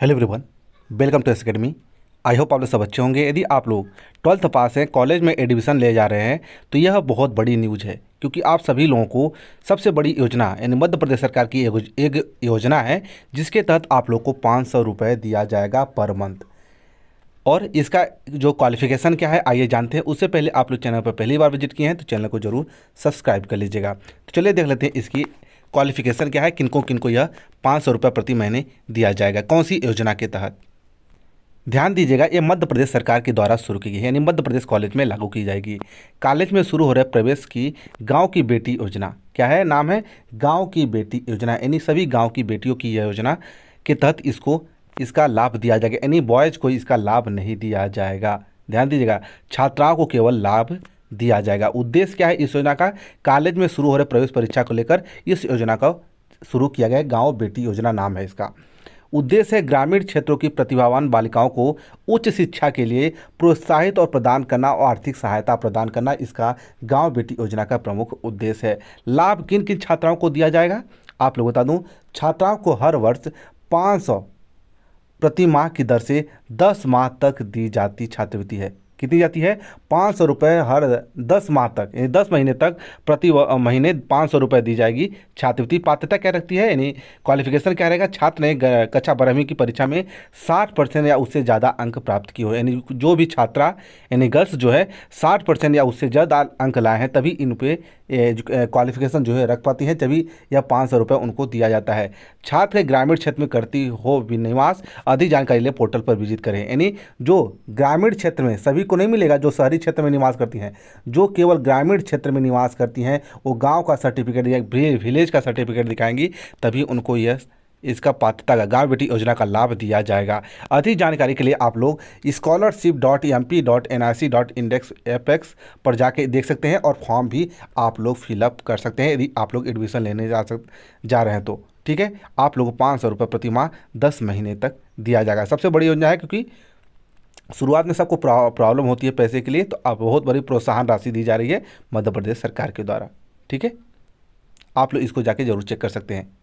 hello everyone welcome to S academy I hope आप लोग सब अच्छे होंगे यदि आप लोग ट्वेल्थ पास हैं कॉलेज में एडमिशन ले जा रहे हैं तो यह बहुत बड़ी न्यूज है क्योंकि आप सभी लोगों को सबसे बड़ी योजना यानी मध्य प्रदेश सरकार की एक योजना है जिसके तहत आप लोग को पाँच सौ रुपये दिया जाएगा पर मंथ और इसका जो क्वालिफिकेशन क्या है आइए जानते हैं उससे पहले आप लोग चैनल पर पहली बार विजिट किए हैं तो चैनल को जरूर सब्सक्राइब कर लीजिएगा तो चलिए देख लेते हैं इसकी क्वालिफिकेशन क्या है किनको किनको यह पाँच सौ रुपये प्रति महीने दिया जाएगा कौन सी योजना के तहत ध्यान दीजिएगा ये मध्य प्रदेश सरकार के द्वारा शुरू की गई है यानी मध्य प्रदेश कॉलेज में लागू की जाएगी कॉलेज में शुरू हो रहे प्रवेश की गांव की बेटी योजना क्या है नाम है गांव की बेटी योजना यानी सभी गांव की बेटियों की यह योजना के तहत इसको इसका लाभ दिया जाएगा यानी बॉयज़ को इसका लाभ नहीं दिया जाएगा ध्यान दीजिएगा छात्राओं को केवल लाभ दिया जाएगा उद्देश्य क्या है इस योजना का कॉलेज में शुरू हो रहे प्रवेश परीक्षा को लेकर इस योजना का शुरू किया गया गाँव बेटी योजना नाम है इसका उद्देश्य है ग्रामीण क्षेत्रों की प्रतिभावान बालिकाओं को उच्च शिक्षा के लिए प्रोत्साहित और प्रदान करना और आर्थिक सहायता प्रदान करना इसका गांव बेटी योजना का प्रमुख उद्देश्य है लाभ किन किन छात्राओं को दिया जाएगा आप लोग बता दूं छात्राओं को हर वर्ष पाँच प्रति माह की दर से दस माह तक दी जाती छात्रवृत्ति है कितनी जाती है पाँच सौ रुपये हर दस माह तक यानी दस महीने तक प्रति महीने पाँच सौ रुपये दी जाएगी छात्रवृत्ति पात्रता क्या रखती है यानी क्वालिफिकेशन क्या रहेगा छात्र ने कक्षा बारहवीं की परीक्षा में साठ परसेंट या उससे ज़्यादा अंक प्राप्त किए हो यानी जो भी छात्रा यानी गर्ल्स जो है साठ परसेंट या उससे ज़्यादा अंक लाए हैं तभी इन पर क्वालिफिकेशन जो है रख पाती है तभी यह पाँच सौ रुपये उनको दिया जाता है छात्र ग्रामीण क्षेत्र में करती हो विनिवास अधिक जानकारी लिए पोर्टल पर विजिट करें यानी जो ग्रामीण क्षेत्र में सभी को नहीं मिलेगा जो शहरी क्षेत्र में निवास करती हैं जो केवल ग्रामीण क्षेत्र में निवास करती हैं वो गाँव का सर्टिफिकेट या विलेज का सर्टिफिकेट दिखाएंगी तभी उनको यह इसका पात्रता गांव योजना का लाभ दिया जाएगा अधिक जानकारी के लिए आप लोग scholarship dot M P dot N I C dot index F X पर जाके देख सकते हैं और फॉर्म भी आप लोग फिलअप कर सकते हैं यदि आप लोग एडमिशन लेने जा सक जा रहे हैं तो ठीक है आप लोगों को पाँच सौ रुपये प्रति माह दस महीने तक दिया जाएगा सबसे बड़ी योजना है क्योंकि शुरुआत में सबको प्रॉब्लम होती है पैसे के लिए तो अब बहुत बड़ी प्रोत्साहन राशि दी जा रही है मध्य प्रदेश सरकार के द्वारा ठीक है आप लोग इसको जाके जरूर चेक कर सकते हैं